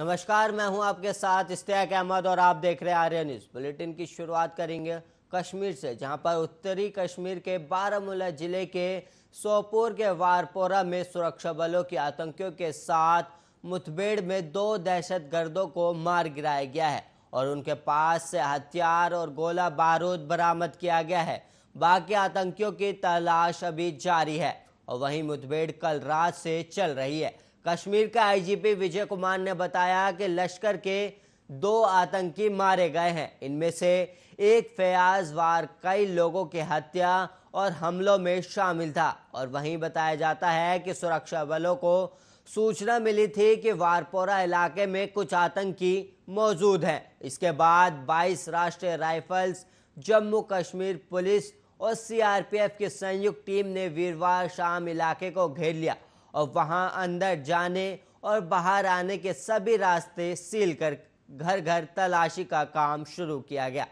नमस्कार मैं हूं आपके साथ इश्तियाक अहमद और आप देख रहे हैं आर्य न्यूज बुलेटिन की शुरुआत करेंगे कश्मीर से जहां पर उत्तरी कश्मीर के बारामूला जिले के सोपोर के वारपोरा में सुरक्षा बलों की आतंकियों के साथ मुठभेड़ में दो दहशत गर्दों को मार गिराया गया है और उनके पास से हथियार और गोला बारूद बरामद किया गया है बाकी आतंकियों की तलाश अभी जारी है और वहीं मुठभेड़ कल रात से चल रही है कश्मीर के आईजीपी विजय कुमार ने बताया कि लश्कर के दो आतंकी मारे गए हैं इनमें से एक फयाज वार कई लोगों की हत्या और हमलों में शामिल था और वहीं बताया जाता है कि सुरक्षा बलों को सूचना मिली थी कि वारपोरा इलाके में कुछ आतंकी मौजूद हैं इसके बाद 22 राष्ट्रीय राइफल्स जम्मू कश्मीर पुलिस और सीआरपीएफ की संयुक्त टीम ने वीरवार शाम इलाके को घेर लिया और वहाँ अंदर जाने और बाहर आने के सभी रास्ते सील कर घर घर तलाशी का काम शुरू किया गया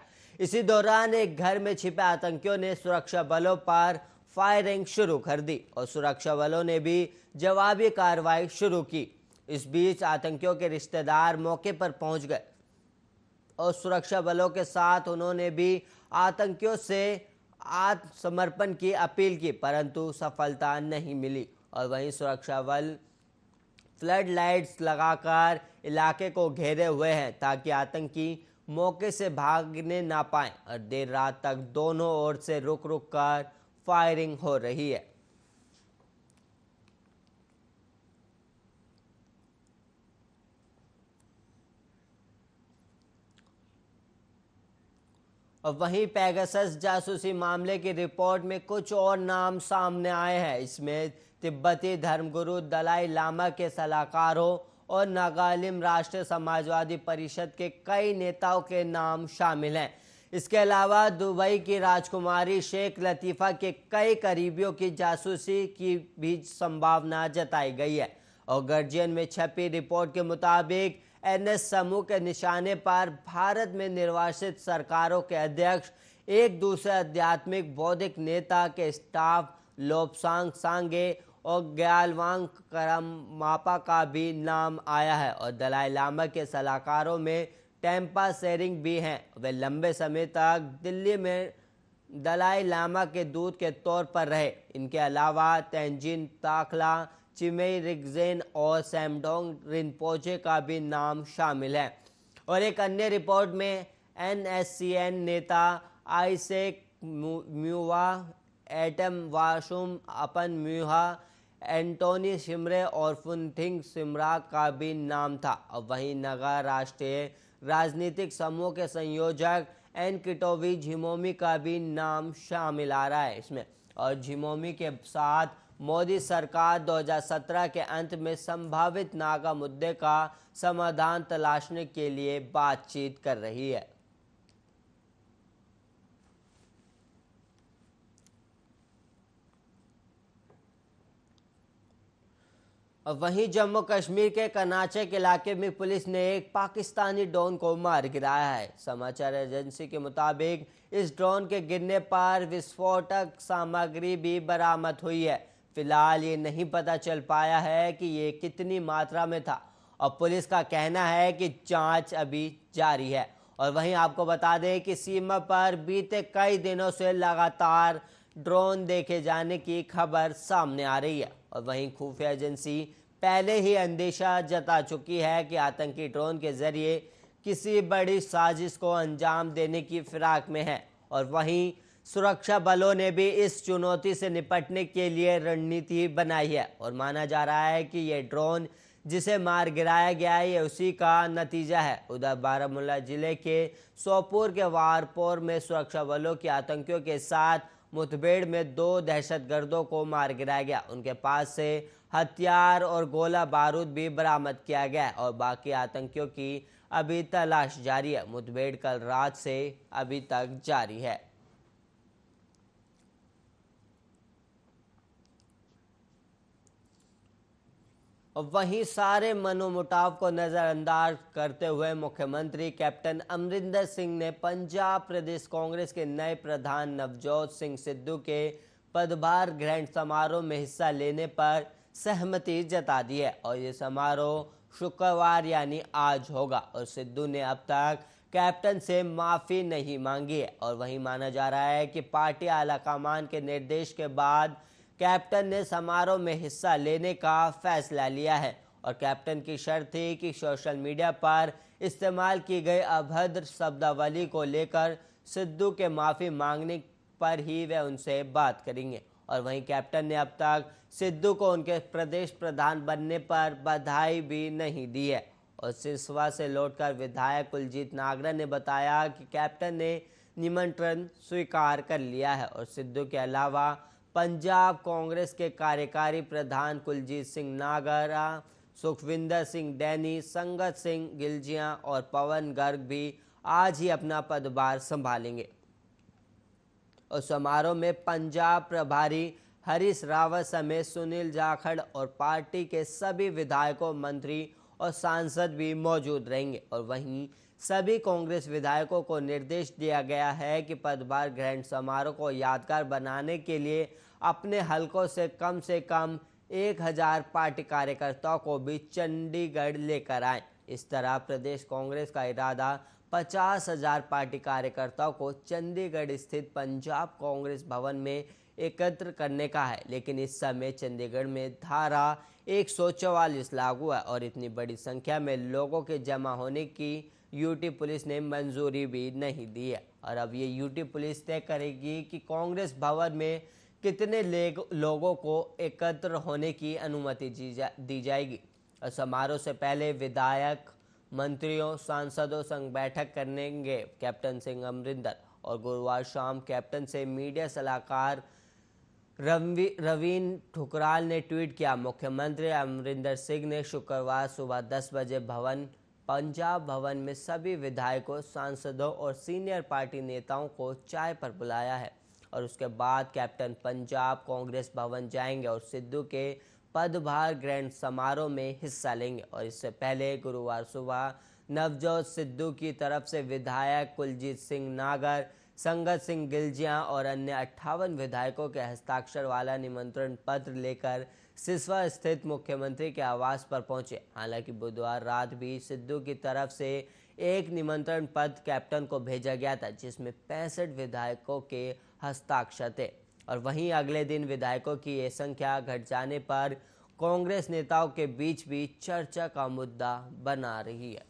इसी दौरान एक घर में छिपे आतंकियों ने सुरक्षा बलों पर फायरिंग शुरू कर दी और सुरक्षा बलों ने भी जवाबी कार्रवाई शुरू की इस बीच आतंकियों के रिश्तेदार मौके पर पहुंच गए और सुरक्षा बलों के साथ उन्होंने भी आतंकियों से आत्मसमर्पण की अपील की परंतु सफलता नहीं मिली और वहीं सुरक्षा बल फ्लड लाइट्स लगाकर इलाके को घेरे हुए हैं ताकि आतंकी मौके से भागने ना पाए और देर रात तक दोनों ओर से रुक रुक कर फायरिंग हो रही है और वहीं पैगसस जासूसी मामले की रिपोर्ट में कुछ और नाम सामने आए हैं इसमें तिब्बती धर्मगुरु दलाई लामा के सलाहकार हो और नागालिम राष्ट्रीय समाजवादी परिषद के कई नेताओं के नाम शामिल हैं इसके अलावा दुबई की राजकुमारी शेख लतीफ़ा के कई करीबियों की जासूसी की भी संभावना जताई गई है और गर्जियन में छपी रिपोर्ट के मुताबिक एनएस समूह के निशाने पर भारत में निर्वाचित सरकारों के अध्यक्ष एक दूसरे आध्यात्मिक बौद्धिक नेता के स्टाफ लोपसांग सांगे और ग्यालवांग करम मापा का भी नाम आया है और दलाई लामा के सलाहकारों में टेम्पा सेरिंग भी हैं वे लंबे समय तक दिल्ली में दलाई लामा के दूत के तौर पर रहे इनके अलावा तेंजिन ताखला चिमई रिगजेन और सैमडोंग रिनपोचे का भी नाम शामिल है और एक अन्य रिपोर्ट में एन नेता आइसेक म्यूवा एटम वाशुम अपन म्यूहा एंटोनी सिमरे और फुनथिंग सिमरा का भी नाम था और वहीं नगा राष्ट्रीय राजनीतिक समूह के संयोजक एन किटोवी झिमोमी का भी नाम शामिल आ रहा है इसमें और झिमोमी के साथ मोदी सरकार 2017 के अंत में संभावित नागा मुद्दे का समाधान तलाशने के लिए बातचीत कर रही है वहीं जम्मू कश्मीर के कनाचे के इलाके में पुलिस ने एक पाकिस्तानी ड्रोन को मार गिराया है समाचार एजेंसी के मुताबिक इस ड्रोन के गिरने पर विस्फोटक सामग्री भी बरामद हुई है फिलहाल ये नहीं पता चल पाया है कि ये कितनी मात्रा में था और पुलिस का कहना है कि जांच अभी जारी है और वहीं आपको बता दें कि सीमा पर बीते कई दिनों से लगातार ड्रोन देखे जाने की खबर सामने आ रही है और वहीं खुफिया एजेंसी पहले ही अंदेशा जता चुकी है कि आतंकी ड्रोन के जरिए किसी बड़ी साजिश को अंजाम देने की फिराक में है और वहीं सुरक्षा बलों ने भी इस चुनौती से निपटने के लिए रणनीति बनाई है और माना जा रहा है कि ये ड्रोन जिसे मार गिराया गया है ये उसी का नतीजा है उधर बारामूला जिले के सोपुर के वारपोर में सुरक्षा बलों के आतंकियों के साथ मुठभेड़ में दो दहशत गर्दों को मार गिराया गया उनके पास से हथियार और गोला बारूद भी बरामद किया गया और बाकी आतंकियों की अभी तलाश जारी है मुठभेड़ कल रात से अभी तक जारी है वहीं सारे मनोमुटाव को नज़रअंदाज करते हुए मुख्यमंत्री कैप्टन अमरिंदर सिंह ने पंजाब प्रदेश कांग्रेस के नए प्रधान नवजोत सिंह सिद्धू के पदभार ग्रहण समारोह में हिस्सा लेने पर सहमति जता दी है और ये समारोह शुक्रवार यानी आज होगा और सिद्धू ने अब तक कैप्टन से माफ़ी नहीं मांगी है और वहीं माना जा रहा है कि पार्टी आलाकमान के निर्देश के बाद कैप्टन ने समारोह में हिस्सा लेने का फैसला लिया है और कैप्टन की शर्त थी कि सोशल मीडिया पर इस्तेमाल की गई अभद्र शब्दावली को लेकर सिद्धू के माफ़ी मांगने पर ही वे उनसे बात करेंगे और वहीं कैप्टन ने अब तक सिद्धू को उनके प्रदेश प्रधान बनने पर बधाई भी नहीं दी है और सिसवा से लौटकर विधायक कुलजीत नागरा ने बताया कि कैप्टन ने निमंत्रण स्वीकार कर लिया है और सिद्धू के अलावा पंजाब कांग्रेस के कार्यकारी प्रधान कुलजीत सिंह नागरा सुखविंदर सिंह डैनी संगत सिंह गिलजिया और पवन गर्ग भी आज ही अपना पदभार संभालेंगे और समारोह में पंजाब प्रभारी हरीश रावत समेत सुनील जाखड़ और पार्टी के सभी विधायकों मंत्री और सांसद भी मौजूद रहेंगे और वहीं सभी कांग्रेस विधायकों को निर्देश दिया गया है कि पदभार ग्रहण समारोह को यादगार बनाने के लिए अपने हलकों से कम से कम एक हज़ार पार्टी कार्यकर्ताओं को भी चंडीगढ़ लेकर आए इस तरह प्रदेश कांग्रेस का इरादा पचास हजार पार्टी कार्यकर्ताओं को चंडीगढ़ स्थित पंजाब कांग्रेस भवन में एकत्र करने का है लेकिन इस समय चंडीगढ़ में धारा एक लागू है और इतनी बड़ी संख्या में लोगों के जमा होने की यूटी पुलिस ने मंजूरी भी नहीं दी है और अब ये यूटी पुलिस तय करेगी कि कांग्रेस भवन में कितने लोगों को एकत्र होने की अनुमति जा, दी जाएगी और समारोह से पहले विधायक मंत्रियों सांसदों संग बैठक करेंगे कैप्टन सिंह अमरिंदर और गुरुवार शाम कैप्टन से मीडिया सलाहकार रवीन ठुकराल ने ट्वीट किया मुख्यमंत्री अमरिंदर सिंह ने शुक्रवार सुबह 10 बजे भवन पंजाब भवन में सभी विधायकों सांसदों और सीनियर पार्टी नेताओं को चाय पर बुलाया है और उसके बाद कैप्टन पंजाब कांग्रेस भवन जाएंगे और सिद्धू के पदभार ग्रैंड समारोह में हिस्सा लेंगे और इससे पहले गुरुवार सुबह नवजोत सिद्धू की तरफ से विधायक कुलजीत सिंह नागर संगत सिंह गिलजिया और अन्य अट्ठावन विधायकों के हस्ताक्षर वाला निमंत्रण पत्र लेकर सिसवा स्थित मुख्यमंत्री के आवास पर पहुंचे हालांकि बुधवार रात भी सिद्धू की तरफ से एक निमंत्रण पत्र कैप्टन को भेजा गया था जिसमें पैंसठ विधायकों के हस्ताक्षर थे और वहीं अगले दिन विधायकों की ये संख्या घट जाने पर कांग्रेस नेताओं के बीच भी चर्चा का मुद्दा बना रही है